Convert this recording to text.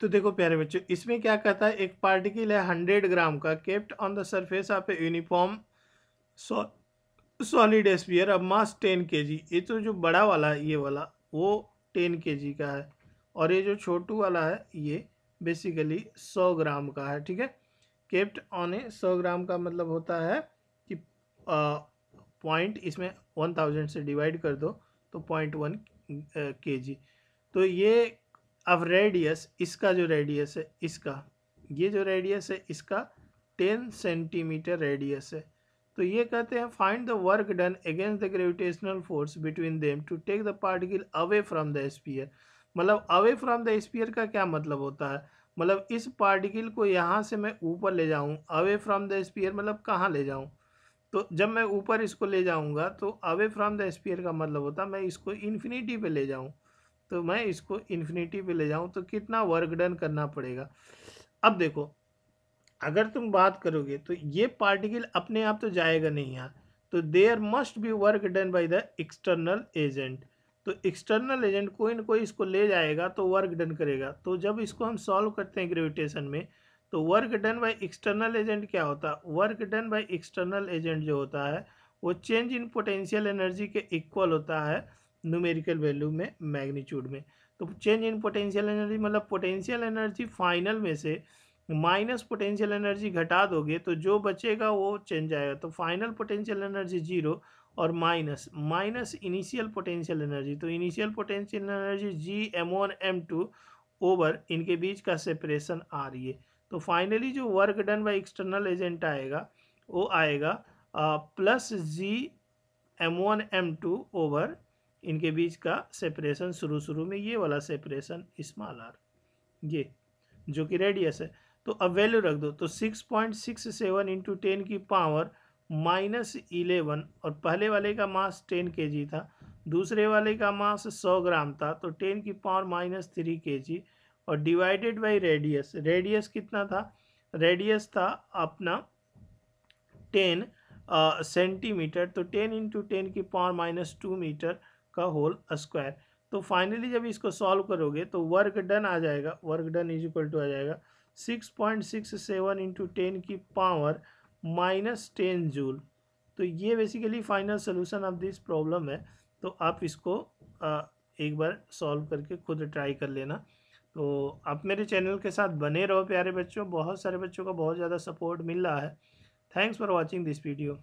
तो देखो प्यारे बच्चों इसमें क्या कहता है एक पार्टिकल है हंड्रेड ग्राम का kept on the surface of a uniform solid sphere अब मास टेन के जी ये तो जो बड़ा वाला है ये वाला वो टेन के जी का है और ये जो छोटू वाला है ये बेसिकली सौ ग्राम का है ठीक है केप्ट ऑन ए सौ ग्राम का मतलब होता है कि पॉइंट इसमें वन थाउजेंड से डिवाइड कर दो तो पॉइंट वन के जी तो ये अब रेडियस इसका जो रेडियस है इसका ये जो रेडियस है इसका टेन सेंटीमीटर रेडियस है तो ये कहते हैं find the work done against the gravitational force between them to take the particle away from the sphere मतलब अवे फ्रॉम द स्पीयर का क्या मतलब होता है मतलब इस पार्टिकल को यहाँ से मैं ऊपर ले जाऊँ अवे फ्रॉम द स्पीयर मतलब कहाँ ले जाऊँ तो जब मैं ऊपर इसको ले जाऊँगा तो अवे फ्रॉम द स्पीयर का मतलब होता है मैं इसको इन्फिनिटी पर ले जाऊँ तो मैं इसको इन्फिनिटी पे ले जाऊँ तो कितना वर्क डन करना पड़ेगा अब देखो अगर तुम बात करोगे तो ये पार्टिकल अपने आप तो जाएगा नहीं यहाँ तो there must be work done by the external agent तो एक्सटर्नल एजेंट कोई ना कोई इसको ले जाएगा तो वर्क डन करेगा तो जब इसको हम सॉल्व करते हैं ग्रेविटेशन में तो work done by external agent क्या होता है work done by external agent जो होता है वो चेंज इन पोटेंशियल एनर्जी के इक्वल होता है न्यूमेरिकल वैल्यू में मैग्नीट्यूड में तो चेंज इन पोटेंशियल एनर्जी मतलब पोटेंशियल एनर्जी फाइनल में से माइनस पोटेंशियल एनर्जी घटा दोगे तो जो बचेगा वो चेंज आएगा तो फाइनल पोटेंशियल एनर्जी जीरो और minus minus initial potential energy तो initial potential energy G M one M two over इनके बीच का सेपरेशन आ रही है तो फाइनली जो work done by external agent आएगा वो आएगा plus G M one M two over इनके बीच का सेपरेशन शुरू शुरू में ये वाला सेपरेशन स्मॉल आर ये जो कि रेडियस है तो अब वैल्यू रख दो तो six point six seven into ten की पावर माइनस इलेवन और पहले वाले का मास टेन के जी था दूसरे वाले का मास सौ ग्राम था तो टेन की पावर माइनस थ्री के जी और डिवाइडेड बाई रेडियस रेडियस कितना था रेडियस था अपना टेन सेंटीमीटर uh, तो टेन इंटू टेन की पावर माइनस टू मीटर का होल स्क्वायर तो फाइनली जब इसको सॉल्व करोगे तो वर्क डन आ जाएगा work done is equal to आ जाएगा six point six seven into ten की पावर माइनस टेन जूल तो ये basically final solution of this problem है तो आप इसको आ, एक बार सॉल्व करके खुद ट्राई कर लेना तो आप मेरे चैनल के साथ बने रहो प्यारे बच्चों बहुत सारे बच्चों का बहुत ज़्यादा सपोर्ट मिल रहा है thanks for watching this video